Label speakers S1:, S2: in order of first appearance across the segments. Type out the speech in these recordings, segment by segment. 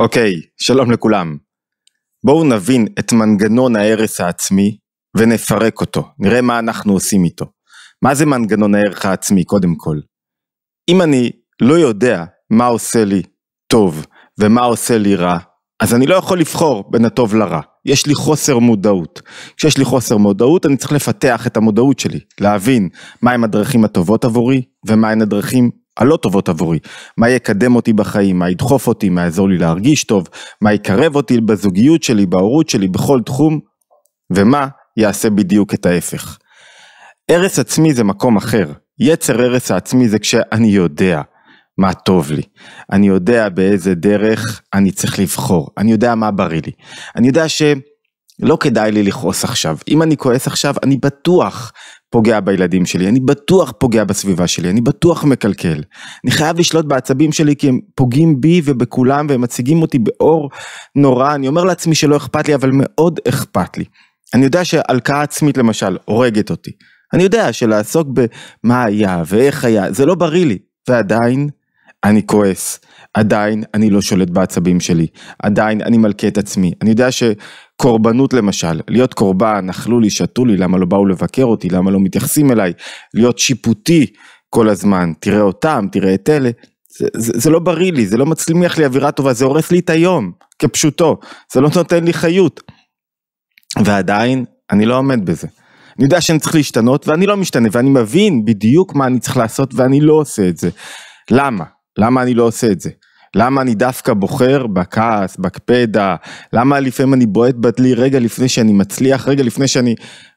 S1: אוקיי, שלום לכולם. בואו נבין את מנגנון ההרס העצמי ונפרק אותו, נראה מה אנחנו עושים איתו. מה זה מנגנון הערך העצמי קודם כל? אם אני לא יודע מה עושה לי טוב ומה עושה לי רע, אז אני לא יכול לבחור בין הטוב לרע. יש לי חוסר מודעות. כשיש לי חוסר מודעות, אני צריך לפתח את המודעות שלי, להבין מהם הדרכים הטובות עבורי ומהן הדרכים הלא טובות עבורי, מה יקדם אותי בחיים, מה ידחוף אותי, מה יעזור לי להרגיש טוב, מה יקרב אותי בזוגיות שלי, בהורות שלי, בכל תחום, ומה יעשה בדיוק את ההפך. הרס עצמי זה מקום אחר, יצר הרס העצמי זה כשאני יודע מה טוב לי, אני יודע באיזה דרך אני צריך לבחור, אני יודע מה בריא לי, אני יודע ש... לא כדאי לי לכעוס עכשיו. אם אני כועס עכשיו, אני בטוח פוגע בילדים שלי, אני בטוח פוגע בסביבה שלי, אני בטוח מקלקל. אני חייב לשלוט בעצבים שלי כי הם פוגעים בי ובכולם והם מציגים אותי באור נורא, אני אומר לעצמי שלא אכפת לי אבל מאוד אכפת לי. אני יודע שהלקאה עצמית למשל הורגת אותי. אני יודע שלעסוק במה היה ואיך היה, זה לא בריא לי, ועדיין אני כועס, עדיין אני לא שולט בעצבים שלי, עדיין אני מלכה את עצמי. אני יודע שקורבנות למשל, להיות קורבן, אכלו לי, שתו לי, למה לא באו לבקר אותי, למה לא מתייחסים אליי, להיות שיפוטי כל הזמן, תראה אותם, תראה את אלה, זה, זה, זה לא בריא לי, זה לא מצליח לי אווירה טובה, זה הורס לי את היום, כפשוטו, זה לא נותן לי חיות. ועדיין, אני לא עומד בזה. אני יודע שאני צריך להשתנות ואני לא משתנה ואני מבין בדיוק מה אני צריך לעשות ואני לא עושה את זה. למה? למה אני לא עושה את זה? למה אני דווקא בוחר בכעס, בקפדה, למה לפעמים אני בועט בדלי רגע לפני שאני מצליח, רגע לפני שאני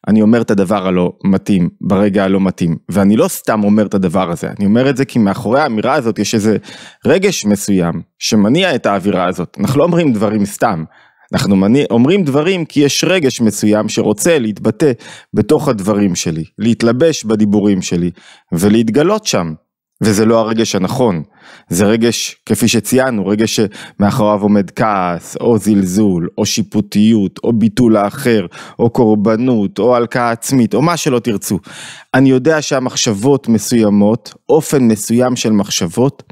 S1: אני אומר את הדבר הלא מתאים, ברגע הלא מתאים. ואני לא סתם אומר את הדבר הזה, אני אומר את זה כי מאחורי האמירה הזאת יש איזה רגש מסוים שמניע את האווירה הזאת. אנחנו לא אומרים דברים סתם, אנחנו מניע, אומרים דברים כי יש רגש מסוים שרוצה להתבטא בתוך הדברים שלי, להתלבש בדיבורים שלי ולהתגלות שם. וזה לא הרגש הנכון, זה רגש, כפי שציינו, רגש שמאחוריו עומד כעס, או זלזול, או שיפוטיות, או ביטול האחר, או קורבנות, או הלקאה עצמית, או מה שלא תרצו. אני יודע שהמחשבות מסוימות, אופן מסוים של מחשבות,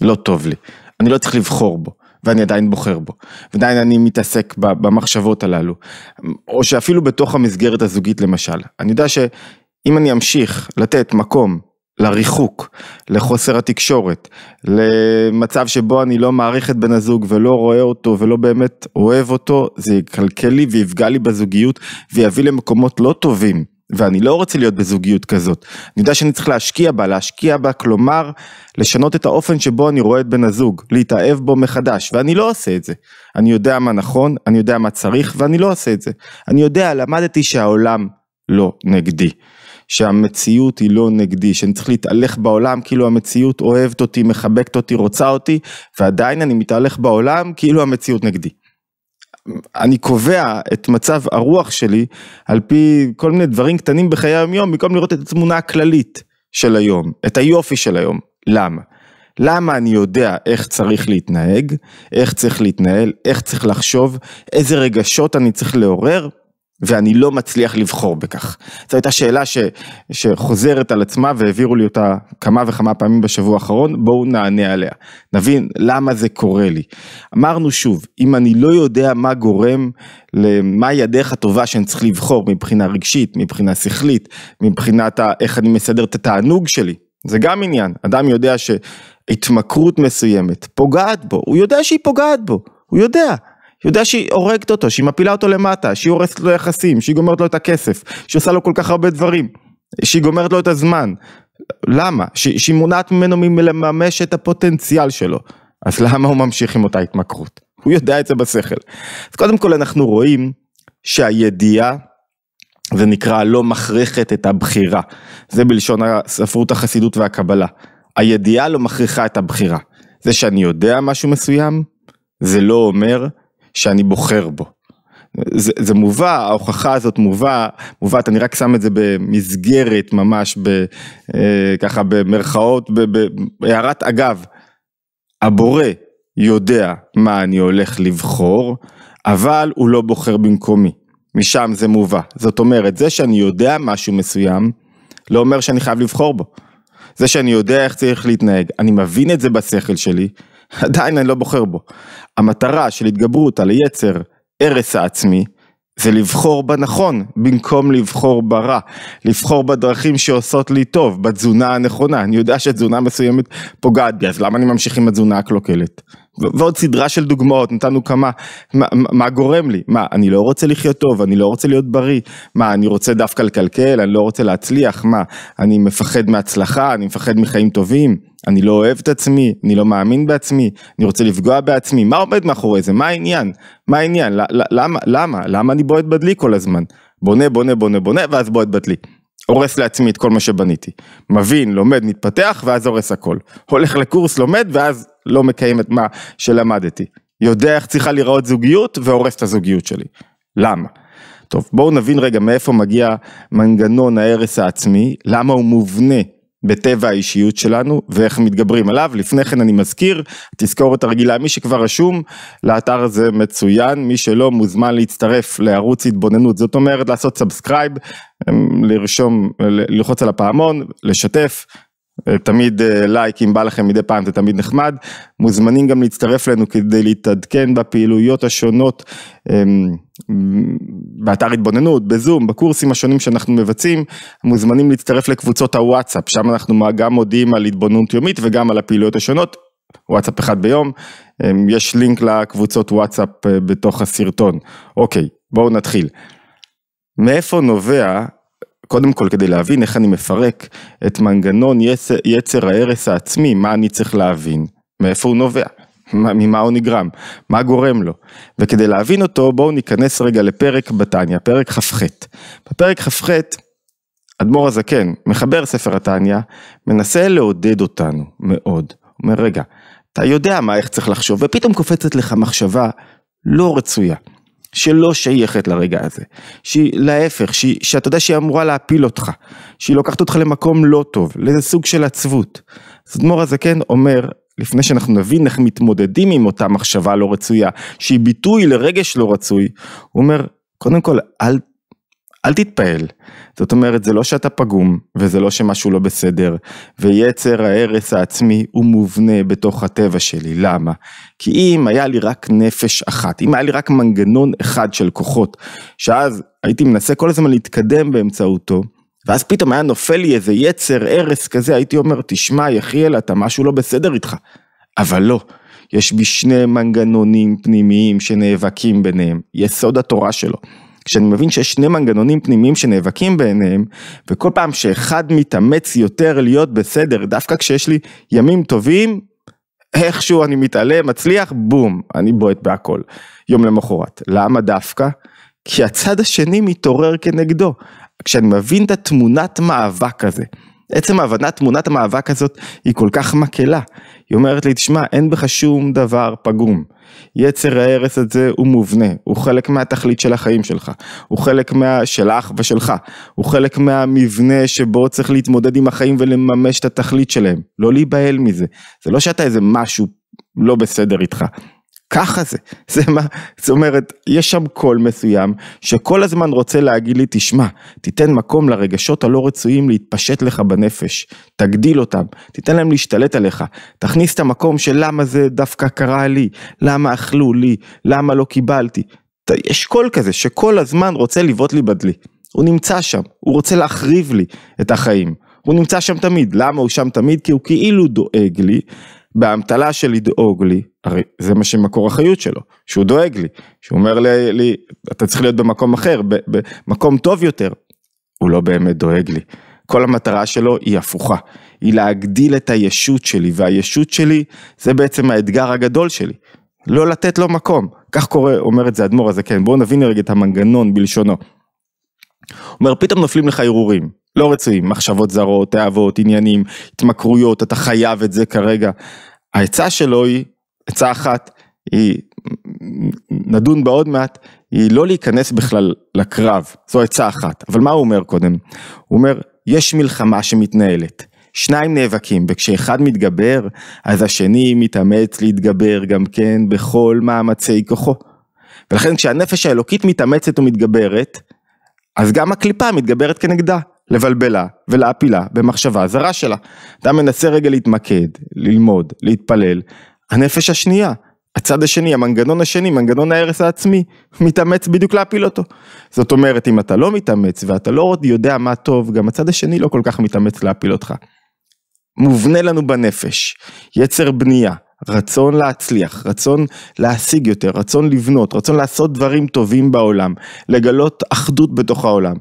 S1: לא טוב לי. אני לא צריך לבחור בו. ואני עדיין בוחר בו, ועדיין אני מתעסק במחשבות הללו, או שאפילו בתוך המסגרת הזוגית למשל, אני יודע שאם אני אמשיך לתת מקום לריחוק, לחוסר התקשורת, למצב שבו אני לא מעריך את בן הזוג ולא רואה אותו ולא באמת אוהב אותו, זה יקלקל לי ויפגע לי בזוגיות ויביא למקומות לא טובים. ואני לא רוצה להיות בזוגיות כזאת. אני יודע שאני צריך להשקיע בה, להשקיע בה, כלומר, לשנות את האופן שבו אני רואה את בן הזוג, להתאהב בו מחדש, ואני לא עושה את זה. אני יודע מה נכון, אני יודע מה צריך, ואני לא עושה את זה. אני יודע, למדתי שהעולם לא נגדי. שהמציאות היא לא נגדי, שאני צריך להתהלך בעולם כאילו המציאות אוהבת אותי, מחבקת אותי, רוצה אותי, ועדיין אני מתהלך בעולם כאילו המציאות נגדי. אני קובע את מצב הרוח שלי על פי כל מיני דברים קטנים בחיי היום יום במקום לראות את התמונה הכללית של היום, את היופי של היום. למה? למה אני יודע איך צריך להתנהג, איך צריך להתנהל, איך צריך לחשוב, איזה רגשות אני צריך לעורר, ואני לא מצליח לבחור בכך. זו הייתה שאלה ש, שחוזרת על עצמה והעבירו לי אותה כמה וכמה פעמים בשבוע האחרון, בואו נענה עליה. נבין למה זה קורה לי. אמרנו שוב, אם אני לא יודע מה גורם, מהי הדרך הטובה שאני צריך לבחור מבחינה רגשית, מבחינה שכלית, מבחינת ה, איך אני מסדר את התענוג שלי, זה גם עניין. אדם יודע שהתמכרות מסוימת פוגעת בו, הוא יודע שהיא פוגעת בו, הוא יודע. יודע שהיא הורגת אותו, שהיא מפילה אותו למטה, שהיא הורסת לו יחסים, שהיא גומרת לו את הכסף, שהיא עושה לו כל כך הרבה דברים, שהיא גומרת לו את הזמן. למה? שהיא, שהיא מונעת ממנו מלממש את הפוטנציאל שלו. אז למה הוא ממשיך עם אותה התמכרות? הוא יודע את זה בשכל. אז קודם כל אנחנו רואים שהידיעה זה נקרא לא מכריחת את הבחירה. זה בלשון הספרות החסידות והקבלה. הידיעה לא מכריחה את הבחירה. זה שאני יודע משהו מסוים, זה לא אומר שאני בוחר בו. זה, זה מובא, ההוכחה הזאת מובא, מובאת, אני רק שם את זה במסגרת ממש, ב, אה, ככה במרכאות, בהערת אגב. הבורא יודע מה אני הולך לבחור, אבל הוא לא בוחר במקומי. משם זה מובא. זאת אומרת, זה שאני יודע משהו מסוים, לא אומר שאני חייב לבחור בו. זה שאני יודע איך צריך להתנהג, אני מבין את זה בשכל שלי, עדיין אני לא בוחר בו. המטרה של התגברות על יצר הרס העצמי, זה לבחור בנכון במקום לבחור ברע, לבחור בדרכים שעושות לי טוב, בתזונה הנכונה, אני יודע שתזונה מסוימת פוגעת בי, אז למה אני ממשיך עם התזונה הקלוקלת? ועוד סדרה של דוגמאות, נתנו כמה, מה, מה גורם לי? מה, אני לא רוצה לחיות טוב, אני לא רוצה להיות בריא, מה, אני רוצה דווקא לקלקל, אני לא רוצה להצליח, מה, אני מפחד מהצלחה, אני מפחד מחיים טובים, אני לא אוהב את עצמי, אני לא מאמין בעצמי, אני רוצה לפגוע בעצמי, מה עומד מאחורי זה? מה העניין? מה העניין? למה, למה, למה אני בועט בדלי כל הזמן? בונה, בונה, בונה, בונה, ואז בועט בדלי. הורס לעצמי את כל מה שבניתי. מבין, לומד, מתפתח, ואז הורס הכל. הולך לקורס, לומד, ואז לא מקיים את מה שלמדתי. יודע איך צריכה להיראות זוגיות והורס את הזוגיות שלי. למה? טוב, בואו נבין רגע מאיפה מגיע מנגנון ההרס העצמי, למה הוא מובנה בטבע האישיות שלנו ואיך מתגברים עליו. לפני כן אני מזכיר, תזכורת הרגילה, מי שכבר רשום לאתר הזה מצוין, מי שלא מוזמן להצטרף לערוץ התבוננות, זאת אומרת לעשות סאבסקרייב, אמ, לרשום, ללחוץ על הפעמון, לשתף, תמיד לייק אה, אם בא לכם מדי פעם זה תמיד נחמד, מוזמנים גם להצטרף אלינו כדי להתעדכן בפעילויות השונות אמ, באתר התבוננות, בזום, בקורסים השונים שאנחנו מבצעים, מוזמנים להצטרף לקבוצות הוואטסאפ, שם אנחנו גם מודיעים על התבוננות יומית וגם על הפעילויות השונות, וואטסאפ אחד ביום, אמ, יש לינק לקבוצות וואטסאפ אה, בתוך הסרטון. אוקיי, בואו נתחיל. מאיפה נובע קודם כל כדי להבין איך אני מפרק את מנגנון יצר, יצר ההרס העצמי, מה אני צריך להבין, מאיפה הוא נובע, ממה הוא נגרם, מה גורם לו. וכדי להבין אותו בואו ניכנס רגע לפרק בתניא, פרק כ"ח. בפרק כ"ח אדמו"ר הזקן, מחבר ספר התניא, מנסה לעודד אותנו מאוד. הוא אומר רגע, אתה יודע מה איך צריך לחשוב ופתאום קופצת לך מחשבה לא רצויה. שלא שייכת לרגע הזה, שהיא להפך, שהיא, שאתה יודע שהיא אמורה להפיל אותך, שהיא לוקחת אותך למקום לא טוב, לאיזה סוג של עצבות. אז אדמו"ר הזקן כן, אומר, לפני שאנחנו נבין איך מתמודדים עם אותה מחשבה לא רצויה, שהיא ביטוי לרגש לא רצוי, הוא אומר, קודם כל, אל, אל תתפעל, זאת אומרת, זה לא שאתה פגום, וזה לא שמשהו לא בסדר, ויצר ההרס העצמי הוא מובנה בתוך הטבע שלי, למה? כי אם היה לי רק נפש אחת, אם היה לי רק מנגנון אחד של כוחות, שאז הייתי מנסה כל הזמן להתקדם באמצעותו, ואז פתאום היה נופל לי איזה יצר, הרס כזה, הייתי אומר, תשמע, יחיאל, אתה משהו לא בסדר איתך. אבל לא, יש בי שני מנגנונים פנימיים שנאבקים ביניהם, יסוד התורה שלו. כשאני מבין שיש שני מנגנונים פנימיים שנאבקים ביניהם, וכל פעם שאחד מתאמץ יותר להיות בסדר, דווקא כשיש לי ימים טובים, איכשהו אני מתעלה, מצליח, בום, אני בועט בהכל. יום למחרת. למה דווקא? כי הצד השני מתעורר כנגדו. כשאני מבין את התמונת מאבק הזה, עצם הבנת תמונת המאבק הזאת היא כל כך מקהלה. היא אומרת לי, תשמע, אין בך שום דבר פגום. יצר ההרס הזה הוא מובנה, הוא חלק מהתכלית של החיים שלך, הוא חלק מה... שלך ושלך, הוא חלק מהמבנה שבו צריך להתמודד עם החיים ולממש את התכלית שלהם, לא להיבהל מזה. זה לא שאתה איזה משהו לא בסדר איתך, ככה זה, זה מה, זאת אומרת, יש שם קול מסוים שכל הזמן רוצה להגיד לי, תשמע, תיתן מקום לרגשות הלא רצויים להתפשט לך בנפש, תגדיל אותם, תיתן להם להשתלט עליך, תכניס את המקום של למה זה דווקא קרה לי, למה אכלו לי, למה לא קיבלתי. יש קול כזה שכל הזמן רוצה לבעוט לי בדלי, הוא נמצא שם, הוא רוצה להחריב לי את החיים, הוא נמצא שם תמיד, למה הוא שם תמיד? כי הוא כאילו דואג לי. באמתלה של לדאוג לי, הרי זה מה שמקור החיות שלו, שהוא דואג לי, שהוא אומר לי, לי אתה צריך להיות במקום אחר, במקום טוב יותר, הוא לא באמת דואג לי. כל המטרה שלו היא הפוכה, היא להגדיל את הישות שלי, והישות שלי זה בעצם האתגר הגדול שלי, לא לתת לו מקום. כך קורה, אומר את זה אדמו"ר הזקן, כן, בואו נבין רגע את המנגנון בלשונו. אומר, פתאום נופלים לך הרהורים, לא רצויים, מחשבות זרות, תאוות, עניינים, התמכרויות, אתה חייב את זה כרגע. העצה שלו היא, עצה אחת, היא, נדון בה עוד מעט, היא לא להיכנס בכלל לקרב, זו עצה אחת. אבל מה הוא אומר קודם? הוא אומר, יש מלחמה שמתנהלת. שניים נאבקים, וכשאחד מתגבר, אז השני מתאמץ להתגבר גם כן בכל מאמצי כוחו. ולכן כשהנפש האלוקית מתאמצת ומתגברת, אז גם הקליפה מתגברת כנגדה, לבלבלה ולהפילה במחשבה הזרה שלה. אתה מנסה רגע להתמקד, ללמוד, להתפלל. הנפש השנייה, הצד השני, המנגנון השני, מנגנון ההרס העצמי, מתאמץ בדיוק להפיל אותו. זאת אומרת, אם אתה לא מתאמץ ואתה לא עוד יודע מה טוב, גם הצד השני לא כל כך מתאמץ להפיל אותך. מובנה לנו בנפש, יצר בנייה, רצון להצליח, רצון להשיג יותר, רצון לבנות, רצון לעשות דברים טובים בעולם, לגלות אחדות בתוך העולם.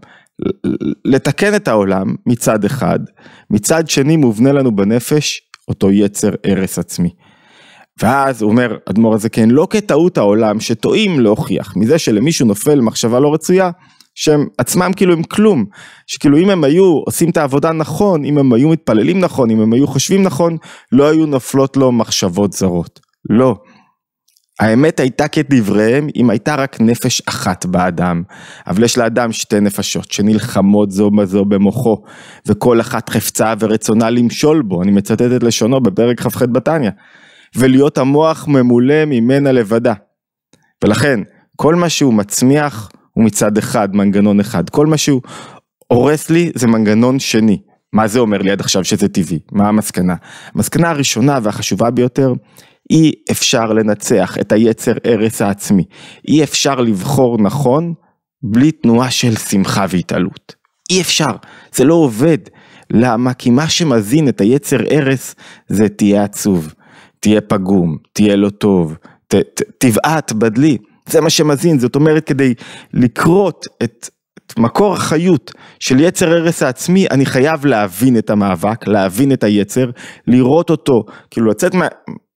S1: לתקן את העולם מצד אחד, מצד שני מובנה לנו בנפש אותו יצר הרס עצמי. ואז הוא אומר אדמו"ר הזקן, כן, לא כטעות העולם שטועים להוכיח, מזה שלמישהו נופל מחשבה לא רצויה, שהם עצמם כאילו הם כלום, שכאילו אם הם היו עושים את העבודה נכון, אם הם היו מתפללים נכון, אם הם היו חושבים נכון, לא היו נופלות לו מחשבות זרות. לא. האמת הייתה כדבריהם אם הייתה רק נפש אחת באדם, אבל יש לאדם שתי נפשות שנלחמות זו בזו במוחו, וכל אחת חפצה ורצונה למשול בו, אני מצטט את לשונו בפרק כ"ח בתניא, ולהיות המוח ממולא ממנה לבדה. ולכן, כל מה שהוא מצמיח הוא מצד אחד מנגנון אחד, כל מה שהוא הורס לי זה מנגנון שני. מה זה אומר לי עד עכשיו שזה טבעי? מה המסקנה? המסקנה הראשונה והחשובה ביותר, אי אפשר לנצח את היצר הרס העצמי. אי אפשר לבחור נכון בלי תנועה של שמחה והתעלות. אי אפשר, זה לא עובד. למה? כי מה שמזין את היצר הרס זה תהיה עצוב, תהיה פגום, תהיה לא טוב, ת, ת, תבעט בדלי. זה מה שמזין, זאת אומרת כדי לקרות את, את מקור החיות של יצר הרס העצמי, אני חייב להבין את המאבק, להבין את היצר, לראות אותו, כאילו לצאת מה...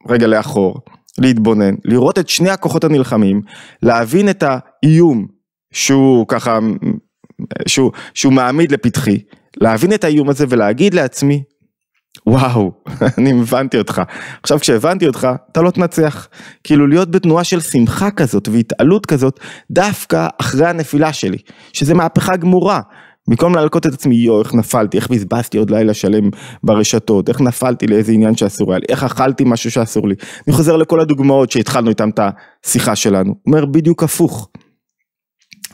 S1: רגע לאחור, להתבונן, לראות את שני הכוחות הנלחמים, להבין את האיום שהוא ככה, שהוא, שהוא מעמיד לפתחי, להבין את האיום הזה ולהגיד לעצמי, וואו, אני הבנתי אותך. עכשיו כשהבנתי אותך, אתה לא תנצח. כאילו להיות בתנועה של שמחה כזאת והתעלות כזאת, דווקא אחרי הנפילה שלי, שזה מהפכה גמורה. במקום להלקוט את עצמי, יואו, איך נפלתי, איך בזבזתי עוד לילה שלם ברשתות, איך נפלתי לאיזה עניין שאסור היה לי, איך אכלתי משהו שאסור לי. אני חוזר לכל הדוגמאות שהתחלנו איתן את השיחה שלנו. אומר בדיוק הפוך.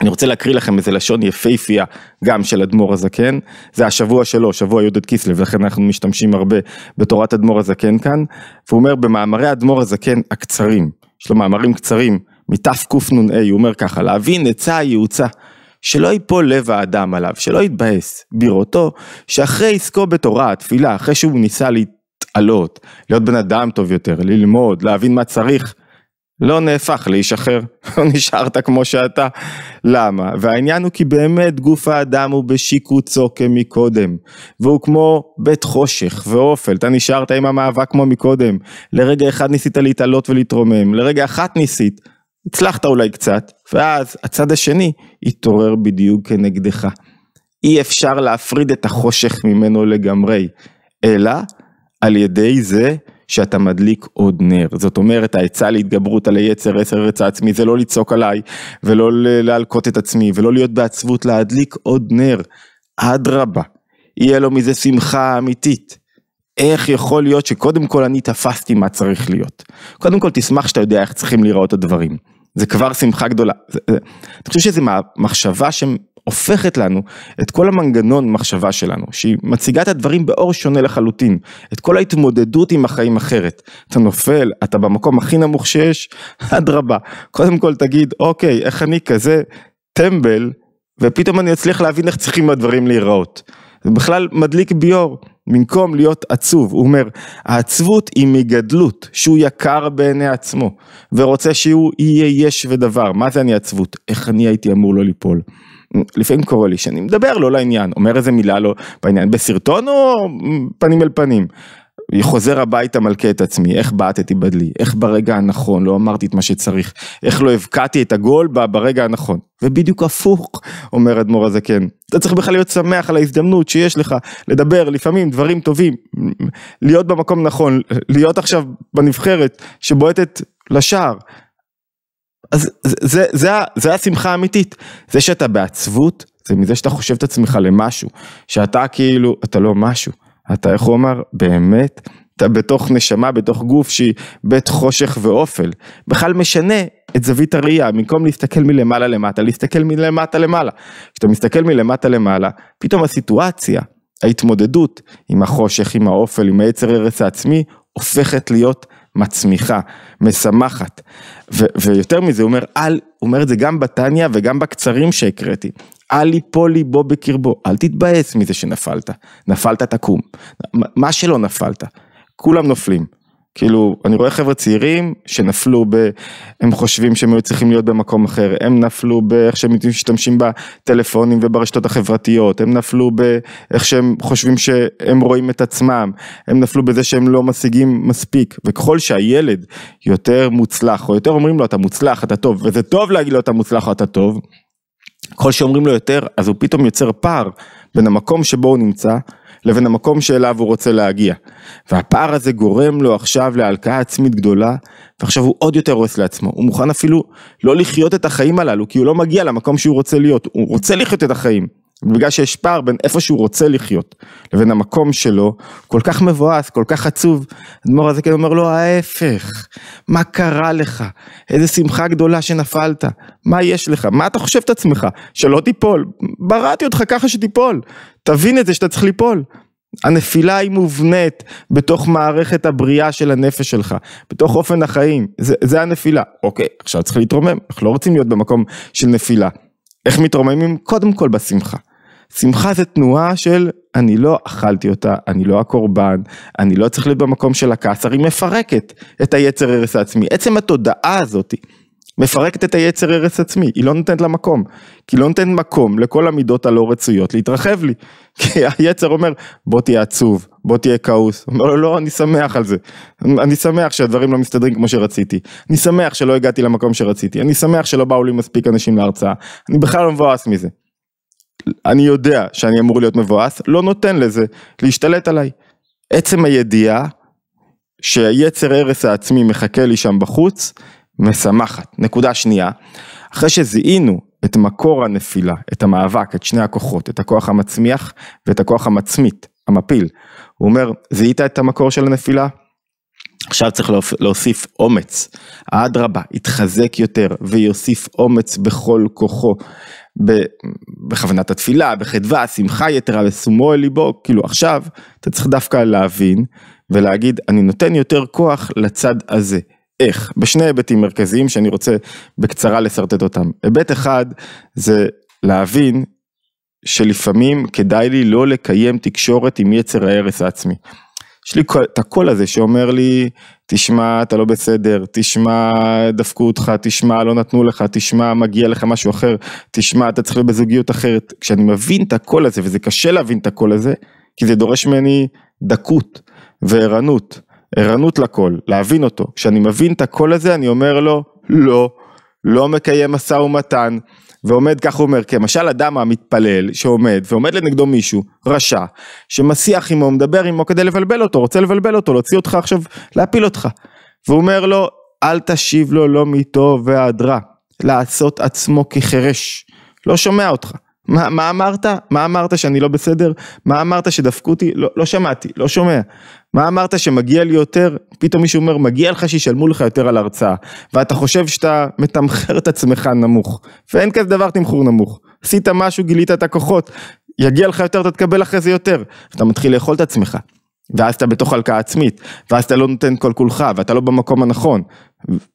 S1: אני רוצה להקריא לכם איזה לשון יפייפייה גם של אדמו"ר הזקן, זה השבוע שלו, שבוע יהודד כיסלב, לכן אנחנו משתמשים הרבה בתורת אדמו"ר הזקן כאן, והוא אומר במאמרי אדמו"ר הזקן הקצרים, יש לו מאמרים קצרים מתקנ"ה, הוא אומר ככה, להבין עצה יעוצה, שלא ייפול לב האדם עליו, שלא יתבאס, בראותו, שאחרי עסקו בתורה, התפילה, אחרי שהוא ניסה להתעלות, להיות בן אדם טוב יותר, ללמוד, להבין מה צריך, לא נהפך לאיש אחר, לא נשארת כמו שאתה. למה? והעניין הוא כי באמת גוף האדם הוא בשיקוצו כמקודם, והוא כמו בית חושך ואופל, אתה נשארת עם המאבק כמו מקודם, לרגע אחד ניסית להתעלות ולהתרומם, לרגע אחת ניסית, הצלחת אולי קצת, ואז הצד השני התעורר בדיוק כנגדך. אי אפשר להפריד את החושך ממנו לגמרי, אלא על ידי זה שאתה מדליק עוד נר. זאת אומרת, העצה להתגברות על היצר, יצר ארץ עצמי, זה לא לצעוק עליי, ולא להלקוט את עצמי, ולא להיות בעצבות, להדליק עוד נר. אדרבה, יהיה לו מזה שמחה אמיתית. איך יכול להיות שקודם כל אני תפסתי מה צריך להיות. קודם כל תשמח שאתה יודע איך צריכים להיראות הדברים. זה כבר שמחה גדולה. אני חושב שזו מחשבה הופכת לנו את כל המנגנון מחשבה שלנו, שהיא מציגה את הדברים באור שונה לחלוטין, את כל ההתמודדות עם החיים אחרת. אתה נופל, אתה במקום הכי נמוך שיש, אדרבה. קודם כל תגיד, אוקיי, איך אני כזה טמבל, ופתאום אני אצליח להבין איך צריכים הדברים להיראות. זה בכלל מדליק ביור, במקום להיות עצוב, הוא אומר, העצבות היא מגדלות, שהוא יקר בעיני עצמו, ורוצה שהוא יהיה יש ודבר, מה זה אני עצבות? איך אני הייתי אמור לא ליפול? לפעמים קורה לי שאני מדבר לא לעניין, אומר איזה מילה לא בעניין, בסרטון או פנים אל פנים. חוזר הביתה מלכה את עצמי, איך בעטתי בדלי, איך ברגע הנכון לא אמרתי את מה שצריך, איך לא הבקעתי את הגול ברגע הנכון. ובדיוק הפוך, אומר אדמו"ר הזקן. כן. אתה צריך בכלל להיות שמח על ההזדמנות שיש לך לדבר לפעמים דברים טובים, להיות במקום נכון, להיות עכשיו בנבחרת שבועטת לשער, אז זה, זה, זה, זה השמחה האמיתית, זה שאתה בעצבות, זה מזה שאתה חושב את עצמך למשהו, שאתה כאילו, אתה לא משהו, אתה איך הוא אמר, באמת, אתה בתוך נשמה, בתוך גוף שהיא בית חושך ואופל, בכלל משנה את זווית הראייה, במקום להסתכל מלמעלה למטה, להסתכל מלמטה למעלה. כשאתה מסתכל מלמטה למעלה, פתאום הסיטואציה, ההתמודדות עם החושך, עם האופל, עם היצר הרס העצמי, הופכת להיות מצמיחה, משמחת. ו- ויותר מזה, הוא אומר, אל, הוא אומר את זה גם בתניא וגם בקצרים שהקראתי. אל יפול ליבו בקרבו, אל תתבאס מזה שנפלת. נפלת תקום. מה שלא נפלת, כולם נופלים. כאילו, אני רואה חבר'ה צעירים שנפלו ב... הם חושבים שהם היו צריכים להיות במקום אחר, הם נפלו באיך שהם משתמשים בטלפונים וברשתות החברתיות, הם נפלו באיך שהם חושבים שהם רואים את עצמם, הם נפלו בזה שהם לא משיגים מספיק, וככל שהילד יותר מוצלח, או יותר אומרים לו אתה מוצלח, אתה טוב, וזה טוב להגיד לו אתה מוצלח אתה טוב, ככל שאומרים לו יותר, אז הוא פתאום יוצר פער בין המקום שבו הוא נמצא, לבין המקום שאליו הוא רוצה להגיע. והפער הזה גורם לו עכשיו להלקאה עצמית גדולה, ועכשיו הוא עוד יותר הורס לעצמו. הוא מוכן אפילו לא לחיות את החיים הללו, כי הוא לא מגיע למקום שהוא רוצה להיות, הוא רוצה לחיות את החיים. בגלל שיש פער בין איפה שהוא רוצה לחיות לבין המקום שלו, כל כך מבואס, כל כך עצוב. אדמו"ר הזקן אומר לו, ההפך, מה קרה לך? איזה שמחה גדולה שנפלת, מה יש לך? מה אתה חושב את עצמך? שלא תיפול, בראתי אותך ככה שתיפול, תבין את זה שאתה צריך ליפול. הנפילה היא מובנית בתוך מערכת הבריאה של הנפש שלך, בתוך אופן החיים, זה, זה הנפילה. אוקיי, עכשיו צריך להתרומם, אנחנו לא רוצים להיות במקום של נפילה. איך מתרוממים? קודם כל בשמחה. שמחה זה תנועה של אני לא אכלתי אותה, אני לא הקורבן, אני לא צריך להיות במקום של הכעס, הרי מפרקת את היצר הרס העצמי, עצם התודעה הזאתי. מפרקת את היצר ארץ עצמי, היא לא נותנת לה מקום, כי היא לא נותנת מקום לכל המידות הלא רצויות להתרחב לי, כי היצר אומר בוא תהיה עצוב, בוא תהיה כעוס, אומר לו לא אני שמח על זה, אני שמח שהדברים לא מסתדרים כמו שרציתי, אני שמח שלא הגעתי למקום שרציתי, אני שמח שלא באו לי מספיק אנשים להרצאה, אני בכלל לא מבואס מזה, אני יודע שאני אמור להיות מבואס, לא נותן לזה להשתלט עליי, עצם הידיעה שהיצר הרס העצמי מחכה לי שם בחוץ, משמחת. נקודה שנייה, אחרי שזיהינו את מקור הנפילה, את המאבק, את שני הכוחות, את הכוח המצמיח ואת הכוח המצמית, המפיל, הוא אומר, זיהית את המקור של הנפילה? עכשיו צריך להוסיף אומץ, אדרבה, יתחזק יותר ויוסיף אומץ בכל כוחו, בכוונת התפילה, בחדווה, שמחה יתרה, ושומו אל ליבו, כאילו עכשיו אתה צריך דווקא להבין ולהגיד, אני נותן יותר כוח לצד הזה. איך, בשני היבטים מרכזיים שאני רוצה בקצרה לשרטט אותם. היבט אחד זה להבין שלפעמים כדאי לי לא לקיים תקשורת עם יצר ההרס העצמי. יש לי את הקול הזה שאומר לי, תשמע, אתה לא בסדר, תשמע, דפקו אותך, תשמע, לא נתנו לך, תשמע, מגיע לך משהו אחר, תשמע, אתה צריך להיות בזוגיות אחרת. כשאני מבין את הקול הזה, וזה קשה להבין את הקול הזה, כי זה דורש ממני דקות וערנות. ערנות לקול, להבין אותו. כשאני מבין את הקול הזה, אני אומר לו, לא, לא מקיים משא ומתן, ועומד, כך הוא אומר, כמשל אדם המתפלל שעומד, ועומד לנגדו מישהו, רשע, שמסיח עמו, מדבר עמו כדי לבלבל אותו, רוצה לבלבל אותו, להוציא אותך עכשיו, להפיל אותך. והוא אומר לו, אל תשיב לו לא מטוב ועד רע, לעשות עצמו כחירש. לא שומע אותך. ما, מה אמרת? מה אמרת שאני לא בסדר? מה אמרת שדפקו אותי? לא, לא שמעתי, לא שומע. מה אמרת שמגיע לי יותר? פתאום מישהו אומר, מגיע לך שישלמו לך יותר על ההרצאה. ואתה חושב שאתה מתמחר את עצמך נמוך. ואין כזה דבר תמחור נמוך. עשית משהו, גילית את הכוחות, יגיע לך יותר, אתה תקבל אחרי זה יותר. אתה מתחיל לאכול את עצמך. ואז אתה בתוך הלקאה עצמית, ואז אתה לא נותן כל כולך, ואתה לא במקום הנכון.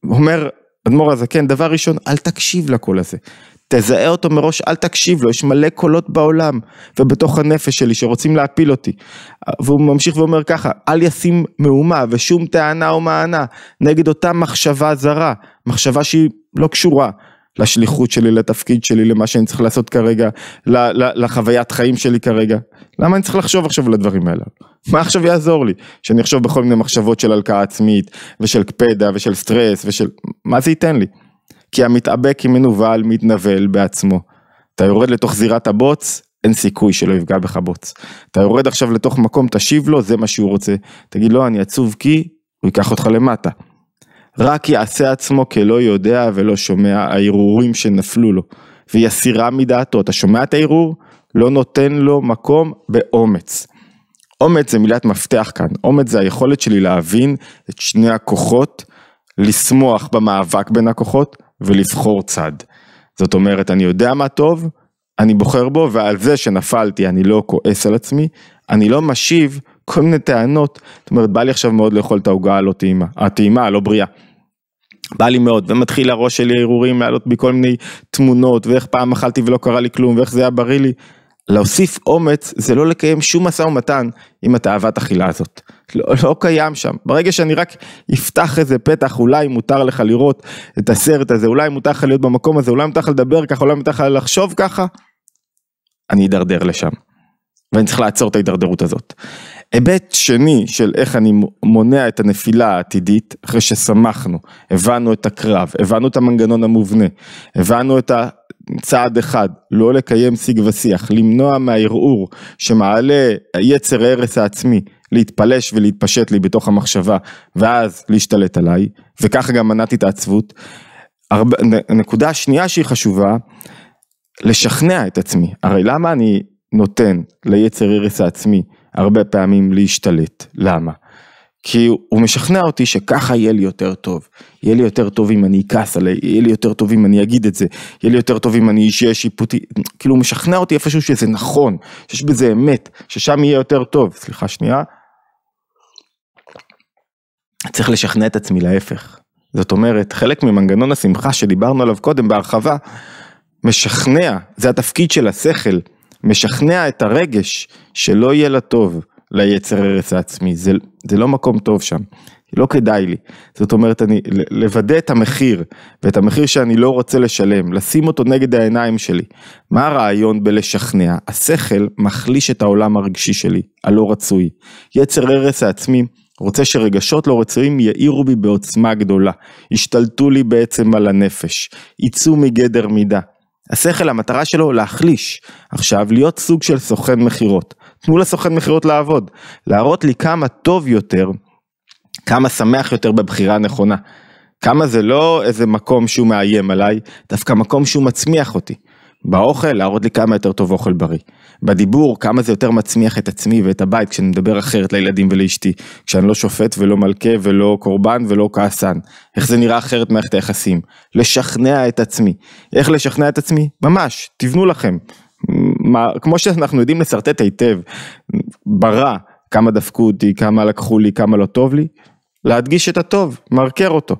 S1: אומר אדמו"ר הזקן, כן, דבר ראשון, אל תקשיב לקול הזה. תזהה אותו מראש, אל תקשיב לו, יש מלא קולות בעולם ובתוך הנפש שלי שרוצים להפיל אותי. והוא ממשיך ואומר ככה, אל ישים מהומה ושום טענה או מענה נגד אותה מחשבה זרה, מחשבה שהיא לא קשורה לשליחות שלי, לתפקיד שלי, למה שאני צריך לעשות כרגע, לחוויית חיים שלי כרגע. למה אני צריך לחשוב עכשיו על הדברים האלה? מה עכשיו יעזור לי? שאני אחשוב בכל מיני מחשבות של הלקאה עצמית ושל קפדה ושל סטרס ושל... מה זה ייתן לי? כי המתאבק עם מנוול מתנבל בעצמו. אתה יורד לתוך זירת הבוץ, אין סיכוי שלא יפגע בך בוץ. אתה יורד עכשיו לתוך מקום, תשיב לו, זה מה שהוא רוצה. תגיד לו, לא, אני עצוב כי הוא ייקח אותך למטה. רק יעשה עצמו כלא יודע ולא שומע הערעורים שנפלו לו. ויסירה מדעתו, אתה שומע את הערעור? לא נותן לו מקום באומץ. אומץ זה מילת מפתח כאן, אומץ זה היכולת שלי להבין את שני הכוחות, לשמוח במאבק בין הכוחות, ולבחור צד. זאת אומרת, אני יודע מה טוב, אני בוחר בו, ועל זה שנפלתי אני לא כועס על עצמי, אני לא משיב כל מיני טענות. זאת אומרת, בא לי עכשיו מאוד לאכול את העוגה הלא טעימה, הטעימה הלא בריאה. בא לי מאוד, ומתחיל הראש שלי הרהורים לעלות בי כל מיני תמונות, ואיך פעם אכלתי ולא קרה לי כלום, ואיך זה היה בריא לי. להוסיף אומץ זה לא לקיים שום משא ומתן עם התאוות אכילה הזאת. לא, לא קיים שם. ברגע שאני רק אפתח איזה פתח, אולי מותר לך לראות את הסרט הזה, אולי מותר לך להיות במקום הזה, אולי מותר לך לדבר ככה, אולי מותר לך לחשוב ככה, אני אדרדר לשם. ואני צריך לעצור את ההידרדרות הזאת. היבט שני של איך אני מונע את הנפילה העתידית, אחרי ששמחנו, הבנו את הקרב, הבנו את המנגנון המובנה, הבנו את הצעד אחד, לא לקיים שיג ושיח, למנוע מהערעור שמעלה יצר ההרס העצמי להתפלש ולהתפשט לי בתוך המחשבה, ואז להשתלט עליי, וככה גם מנעתי את העצבות. הרבה, נקודה שנייה שהיא חשובה, לשכנע את עצמי. הרי למה אני נותן ליצר הרס העצמי הרבה פעמים להשתלט? למה? כי הוא משכנע אותי שככה יהיה לי יותר טוב. יהיה לי יותר טוב אם אני אכעס עליי, יהיה לי יותר טוב אם אני אגיד את זה, יהיה לי יותר טוב אם אני אישי שיפוטי. כאילו הוא משכנע אותי איפשהו שזה נכון, שיש בזה אמת, ששם יהיה יותר טוב. סליחה שנייה, צריך לשכנע את עצמי להפך. זאת אומרת, חלק ממנגנון השמחה שדיברנו עליו קודם בהרחבה, משכנע, זה התפקיד של השכל, משכנע את הרגש שלא יהיה לה טוב ליצר הרס העצמי, זה, זה לא מקום טוב שם, לא כדאי לי. זאת אומרת, אני, לוודא את המחיר, ואת המחיר שאני לא רוצה לשלם, לשים אותו נגד העיניים שלי. מה הרעיון בלשכנע? השכל מחליש את העולם הרגשי שלי, הלא רצוי. יצר הרס העצמי רוצה שרגשות לא רצויים יאירו בי בעוצמה גדולה, ישתלטו לי בעצם על הנפש, יצאו מגדר מידה. השכל המטרה שלו להחליש, עכשיו להיות סוג של סוכן מכירות. תנו לסוכן מכירות לעבוד, להראות לי כמה טוב יותר, כמה שמח יותר בבחירה הנכונה. כמה זה לא איזה מקום שהוא מאיים עליי, דווקא מקום שהוא מצמיח אותי. באוכל, להראות לי כמה יותר טוב אוכל בריא. בדיבור, כמה זה יותר מצמיח את עצמי ואת הבית כשאני מדבר אחרת לילדים ולאשתי, כשאני לא שופט ולא מלכה ולא קורבן ולא כעסן, איך זה נראה אחרת מערכת היחסים, לשכנע את עצמי, איך לשכנע את עצמי? ממש, תבנו לכם, מה, כמו שאנחנו יודעים לשרטט היטב, ברע, כמה דפקו אותי, כמה לקחו לי, כמה לא טוב לי, להדגיש את הטוב, מרקר אותו.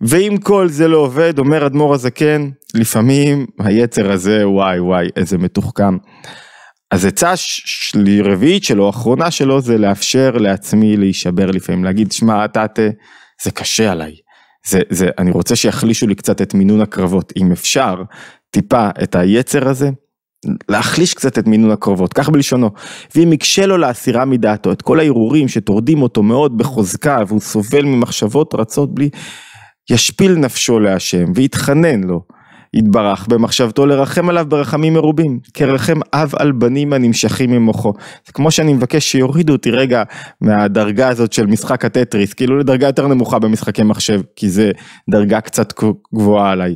S1: ואם כל זה לא עובד, אומר אדמו"ר הזקן, לפעמים היצר הזה, וואי וואי, איזה מתוחכם. אז עצה שלי רביעית שלו, אחרונה שלו, זה לאפשר לעצמי להישבר לפעמים, להגיד, שמע, אתה, זה קשה עליי. זה, זה, אני רוצה שיחלישו לי קצת את מינון הקרבות, אם אפשר, טיפה את היצר הזה, להחליש קצת את מינון הקרבות, כך בלשונו. ואם יקשה לו להסירה מדעתו, את כל ההרהורים שטורדים אותו מאוד בחוזקה, והוא סובל ממחשבות רצות בלי, ישפיל נפשו להשם, ויתחנן לו. יתברך במחשבתו לרחם עליו ברחמים מרובים, כרחם אב על בנים הנמשכים ממוחו. זה כמו שאני מבקש שיורידו אותי רגע מהדרגה הזאת של משחק הטטריס, כאילו לדרגה יותר נמוכה במשחקי מחשב, כי זה דרגה קצת גבוהה עליי.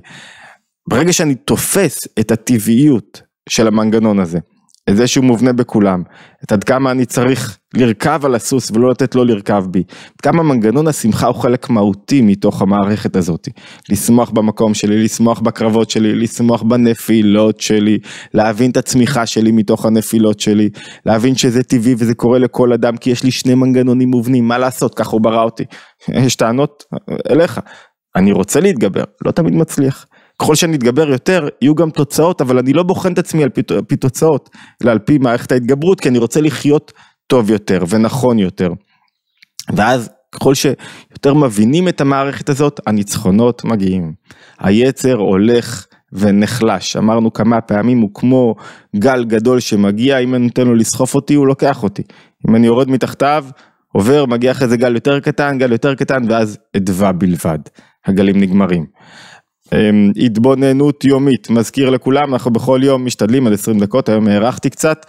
S1: ברגע שאני תופס את הטבעיות של המנגנון הזה, את זה שהוא מובנה בכולם, את עד כמה אני צריך לרכב על הסוס ולא לתת לו לרכב בי, עד כמה מנגנון השמחה הוא חלק מהותי מתוך המערכת הזאת, לשמוח במקום שלי, לשמוח בקרבות שלי, לשמוח בנפילות שלי, להבין את הצמיחה שלי מתוך הנפילות שלי, להבין שזה טבעי וזה קורה לכל אדם כי יש לי שני מנגנונים מובנים, מה לעשות, ככה הוא ברא אותי, יש טענות אליך, אני רוצה להתגבר, לא תמיד מצליח. ככל שנתגבר יותר, יהיו גם תוצאות, אבל אני לא בוחן את עצמי על פי, על פי תוצאות, אלא על פי מערכת ההתגברות, כי אני רוצה לחיות טוב יותר ונכון יותר. ואז ככל שיותר מבינים את המערכת הזאת, הניצחונות מגיעים. היצר הולך ונחלש. אמרנו כמה פעמים, הוא כמו גל גדול שמגיע, אם אני נותן לו לסחוף אותי, הוא לוקח אותי. אם אני יורד מתחתיו, עובר, מגיע אחרי זה גל יותר קטן, גל יותר קטן, ואז אדווה בלבד. הגלים נגמרים. אמ, התבוננות יומית, מזכיר לכולם, אנחנו בכל יום משתדלים עד 20 דקות, היום הארכתי קצת,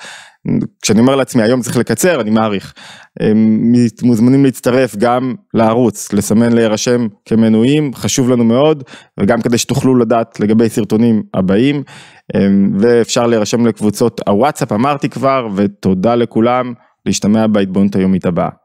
S1: כשאני אומר לעצמי היום צריך לקצר, אני מעריך. הם אמ, מוזמנים להצטרף גם לערוץ, לסמן להירשם כמנויים, חשוב לנו מאוד, וגם כדי שתוכלו לדעת לגבי סרטונים הבאים, אמ, ואפשר להירשם לקבוצות הוואטסאפ, אמרתי כבר, ותודה לכולם, להשתמע בהתבוננות היומית הבאה.